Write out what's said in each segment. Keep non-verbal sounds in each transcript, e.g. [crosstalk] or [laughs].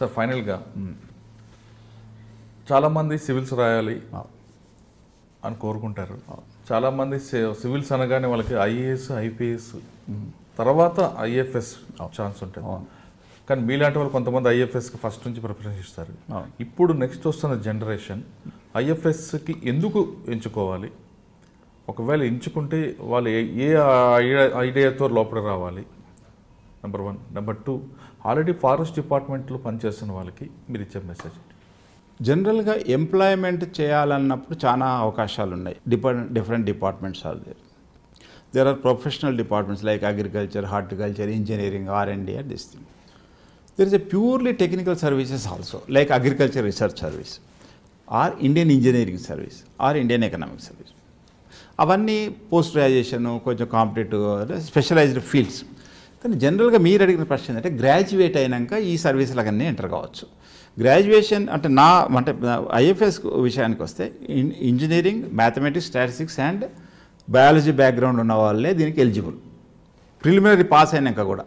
Sir ఫైనల్గా చాలామంది civils రాయాలి అని కోరుకుంటారు చాలామంది సివిల్స్ అనగానే వాళ్ళకి ఐఏఎస్ ఐపీఎస్ తర్వాత ఐఎఫ్ఎస్ ఛాన్స్ ఉంటుంది కానీ మీలాంటి వాళ్ళు కొంతమంది ఐఎఫ్ఎస్కి ఫస్ట్ నుంచి ప్రిఫరెన్స్ ఇస్తారు ఇప్పుడు నెక్స్ట్ వస్తున్న జనరేషన్ ఐఎఫ్ఎస్కి ఎందుకు ఎంచుకోవాలి ఒకవేళ ఎంచుకుంటే వాళ్ళు ఏ ఐడియాతో లోపల రావాలి number one number two already forest డిపార్ట్మెంట్లో పనిచేస్తున్న వాళ్ళకి మీరు ఇచ్చే మెసేజ్ జనరల్గా ఎంప్లాయ్మెంట్ చేయాలన్నప్పుడు చాలా అవకాశాలు ఉన్నాయి depart different departments are there there are professional departments like agriculture horticulture engineering or and or this thing there is a purely technical services also like agriculture research service or Indian engineering service or Indian economic service అవన్నీ post graduation కొంచెం competitive specialised fields కానీ జనరల్గా మీరు అడిగిన ప్రశ్న ఏంటంటే graduate అయినాక ఈ సర్వీసులకు అన్నీ ఎంటర్ కావచ్చు గ్రాడ్యుయేషన్ అంటే నా అంటే ఐఎఫ్ఎస్ విషయానికి వస్తే engineering mathematics statistics and biology background ఉన్న వాళ్ళే దీనికి ఎలిజిబుల్ ప్రిలిమినరీ పాస్ అయినాక కూడా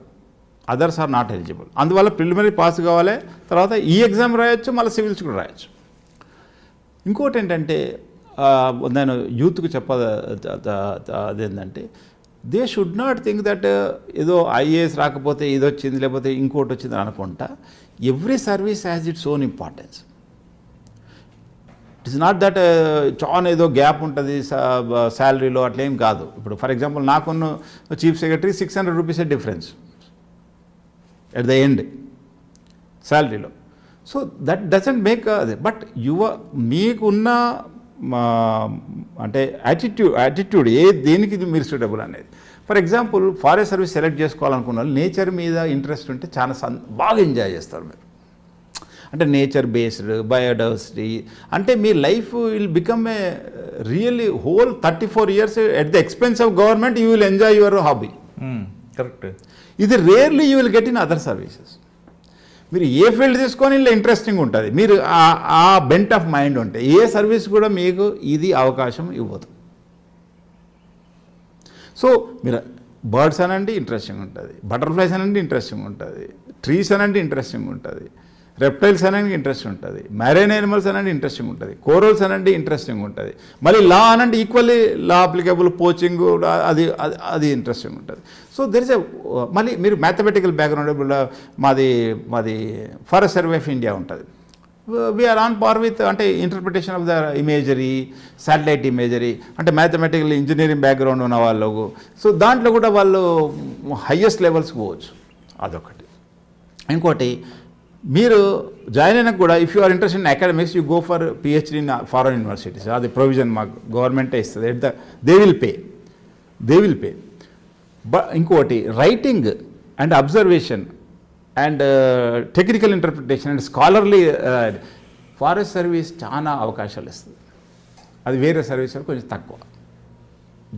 అదర్స్ ఆర్ నాట్ ఎలిజిబుల్ అందువల్ల ప్రిలిమినరీ పాస్ కావాలి తర్వాత ఈ ఎగ్జామ్ రాయొచ్చు మళ్ళీ సివిల్స్ కూడా రాయొచ్చు ఇంకోటి ఏంటంటే నేను యూత్కు చెప్ప అదేంటంటే they should not think that ఏదో ఐఏఎస్ రాకపోతే ఇది వచ్చింది లేకపోతే ఇంకోటి వచ్చింది అనుకుంటా every service has its own importance it's not that చాన్ ఏదో గ్యాప్ ఉంటుంది శాలరీలో అట్లేం కాదు ఇప్పుడు ఫర్ ఎగ్జాంపుల్ నాకున్న chief secretary six hundred rupees difference at the end శాలరీలో సో దట్ డజంట్ మేక్ అదే బట్ యువ మీకున్న మా అంటే యాటిట్యూడ్ యాటిట్యూడ్ ఏ దేనికి మీరు సూటబుల్ అనేది for example forest service select చేసుకోవాలనుకున్న వాళ్ళు నేచర్ మీద ఇంట్రెస్ట్ ఉంటే చాలా బాగా ఎంజాయ్ చేస్తారు మీరు అంటే నేచర్ బేస్డ్ బయోడైవర్సిటీ అంటే మీ life will become a really whole thirty four years at the expense of government you will enjoy your hobby correct ఇది rarely you will get in other services మీరు ఏ field తీసుకొని ఇలా interesting ఉంటుంది మీరు ఆ బెంట్ ఆఫ్ మైండ్ ఉంటే ఏ service కూడా మీకు ఇది అవకాశం ఇవ్వదు సో మీరు బర్డ్స్ అనంటే ఇంట్రెస్టింగ్ ఉంటుంది బటర్ఫ్లైస్ అనంటే ఇంట్రెస్టింగ్ ఉంటుంది ట్రీస్ అనంటే ఇంట్రెస్టింగ్ ఉంటుంది రెప్టైల్స్ అనేది ఇంట్రెస్టింగ్ ఉంటుంది మ్యారైన్ యానిమల్స్ అనేది ఇంట్రెస్టింగ్ ఉంటుంది కోరల్స్ అనేది ఇంట్రెస్టింగ్ ఉంటుంది మళ్ళీ లా అనంటే ఈక్వల్లీ లా అప్లికబుల్ పోచింగ్ అది అది ఇంట్రెస్టింగ్ ఉంటుంది సో దెర్ ఇస్ మళ్ళీ మీరు మ్యాథమెటికల్ బ్యాక్గ్రౌండ్ మాది మాది ఫారెస్ట్ సర్వే ఆఫ్ ఇండియా ఉంటుంది వీఆర్ ఆన్ పార్ విత్ అంటే interpretation of the imagery satellite imagery అంటే మ్యాథమెటికల్ ఇంజనీరింగ్ బ్యాక్గ్రౌండ్ ఉన్న వాళ్ళు సో దాంట్లో కూడా వాళ్ళు హయ్యెస్ట్ లెవెల్స్ పోవచ్చు అదొకటి ఇంకోటి మీరు జాయిన్ అయినా కూడా if you're are interest in academics you go for PhD in foreign universities అది ప్రొవిజన్ మాకు గవర్నమెంటే ఇస్తుంది at the they will pay they will pay బ ఇంకోటి writing and observation and technical interpretation and scholarly forest service చాలా అవకాశాలు ఇస్తుంది అది వేరే సర్వీస్ కొంచెం తక్కువ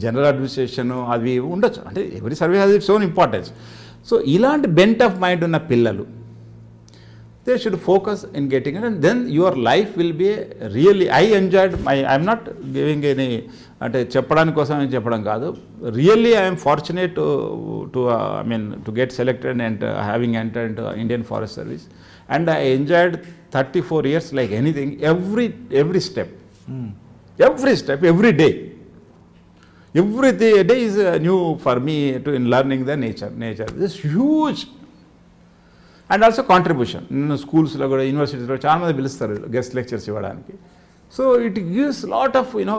జనరల్ అడ్మినిస్ట్రేషన్ అవి ఉండొచ్చు అంటే every service has its own importance so ఇలాంటి బెంట్ ఆఫ్ మైండ్ ఉన్న పిల్లలు they should focus in getting it and then your life will be really i enjoyed my i'm not giving any At a ante cheppadaniki kosam em cheppadam kaadu really i am fortunate to, to uh, i mean to get selected and uh, having entered indian forest service and i enjoyed 34 years like anything every every step hmm. every step every day every day, is uh, new for me to in learning the nature nature this huge and also contribution నేను స్కూల్స్లో కూడా యూనివర్సిటీస్లో చాలామంది పిలుస్తారు guest lectures ఇవ్వడానికి so it gives lot of you know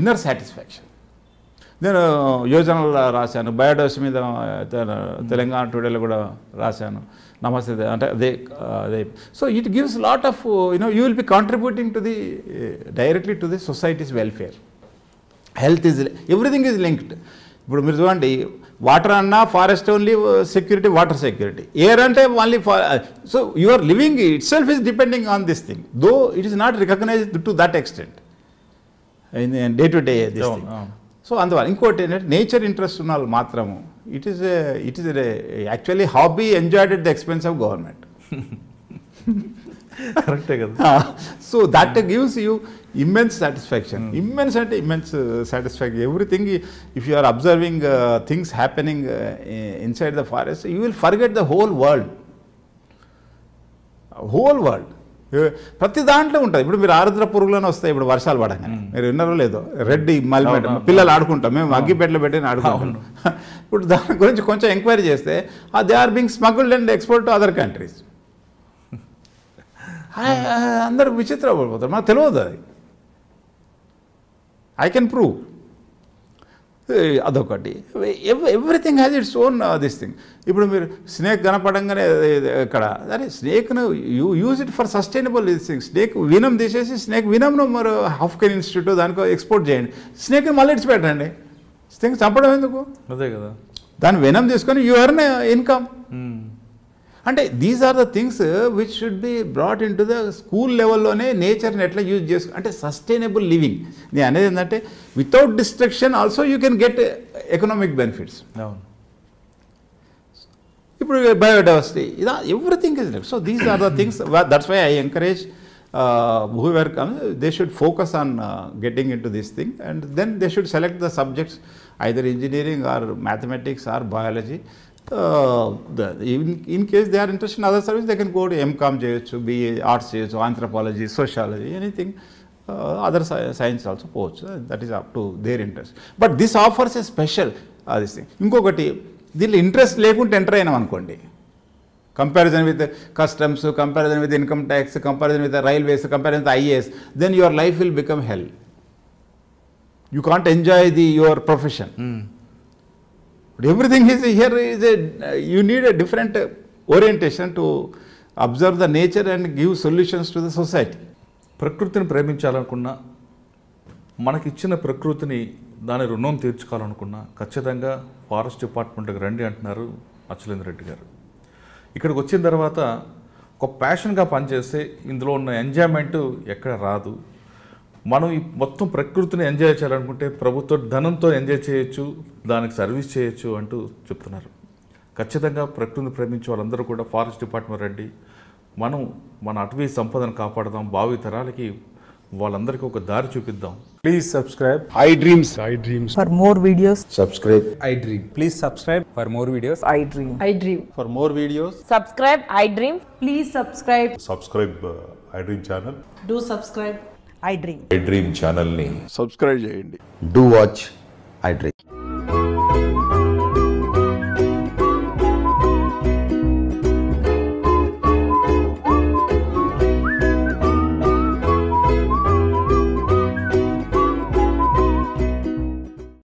inner satisfaction నేను uh, యోజనలు రాశాను బయోడోస్ మీద uh, తెలంగాణ టుడేలో కూడా రాశాను నమస్తే అంటే అదే uh, అదే so it gives lot of you know you will be contributing to the directly to the society's welfare health is everything is linked ఇప్పుడు మీరు చూడండి వాటర్ అన్నా forest only security water security air అంటే only so you are living itself is depending on this thing though it is not recognise to that extent day to day this thing so అందువల్ల ఇంకోటి ఏంటంటే nature interest ఉన్న వాళ్ళు మాత్రము it is it is actually hobby enjoyed at the expense of government కరెక్టే కదా so that gives you immense satisfaction immense అంటే immense satisfaction everything if you're observing things happening inside the forest you will forget the whole world whole world ప్రతి దాంట్లో ఉంటుంది ఇప్పుడు మీరు ఆరుద్ర పురుగులోనే వస్తాయి ఇప్పుడు వర్షాలు పడగానే hmm. మీరు విన్నారో లేదో రెడ్ hmm. మల్లిపేట పిల్లలు ఆడుకుంటాం మేము అగ్గిపెట్లు పెట్టి ఆడుకుంటాం [laughs] ఇప్పుడు దాని గురించి కొంచెం ఎంక్వైరీ చేస్తే they are being smuggled and export to other countries అందరు విచిత్ర పడిపోతారు మాకు తెలియదు అది ఐ కెన్ ప్రూవ్ అదొకటి everything has its own this thing ఇప్పుడు మీరు స్నేక్ కనపడంగానే ఇక్కడ అరే స్నేక్ను you use it for sustainable this thing snake venom తీసేసి స్నేక్ వినంను మరి హాఫ్కెన్ ఇన్స్టిట్యూట్ దానికి ఎక్స్పోర్ట్ చేయండి స్నేక్ని మళ్ళీ ఇట్స్ పెట్టండి స్నేక్ చంపడం ఎందుకు అదే కదా దాని వినం తీసుకొని you earn income And these are the things which should be brought into the school level on a nature net use just and a sustainable living. Without destruction, also you can get economic benefits. No. Biodiversity. Everything is there. So these are the things that's why I encourage uh, whoever they should focus on uh, getting into this thing and then they should select the subjects either engineering or mathematics or biology in case they are interest in other service దగ్గర can M Com చేయొచ్చు BA arts చేయొచ్చు anthropology sociology anything other science also పోవచ్చు that is up to their interest but this offers a special this thing ఇంకొకటి దీనిలో ఇంట్రెస్ట్ లేకుండా enter అయినాం అనుకోండి comparison with customs comparison with income tax comparison with railways comparison with IAS then your life will become hell you can't enjoy the your profession but everything is here is a, you need a different orientation to observe the nature and give solutions to the society ప్రకృతిని ప్రేమించాలనుకున్నా మనకిచ్చిన ప్రకృతిని దాని రుణం తీర్చుకోవాలనుకున్నా ఖచ్చితంగా forest డిపార్ట్మెంట్కి రండి అంటున్నారు అచ్చలేంద్ర రెడ్డి గారు ఇక్కడికి వచ్చిన తర్వాత ఒక ప్యాషన్గా పనిచేస్తే ఇందులో ఉన్న ఎంజాయ్మెంట్ ఎక్కడ రాదు మనం ఈ మొత్తం ప్రకృతిని ఎంజాయ్ చేయాలనుకుంటే ప్రభుత్వ ధనంతో ఎంజాయ్ చేయొచ్చు దానికి సర్వీస్ చేయొచ్చు అంటూ చెప్తున్నారు ఖచ్చితంగా ప్రకృతిని ప్రేమించే వాళ్ళందరూ కూడా ఫారెస్ట్ డిపార్ట్మెంట్ రండి మనం మన అటవీ సంపదను కాపాడదాం భావి తరాలకి వాళ్ళందరికీ ఒక దారి చూపిద్దాం please subscribe I dreams I dreams for more videos subscribe I dream please subscribe for more videos I dream I dream for more videos subscribe I dream please subscribe subscribe I dream channel do subscribe I dream I dream channel ని subscribe చేయండి do watch I dream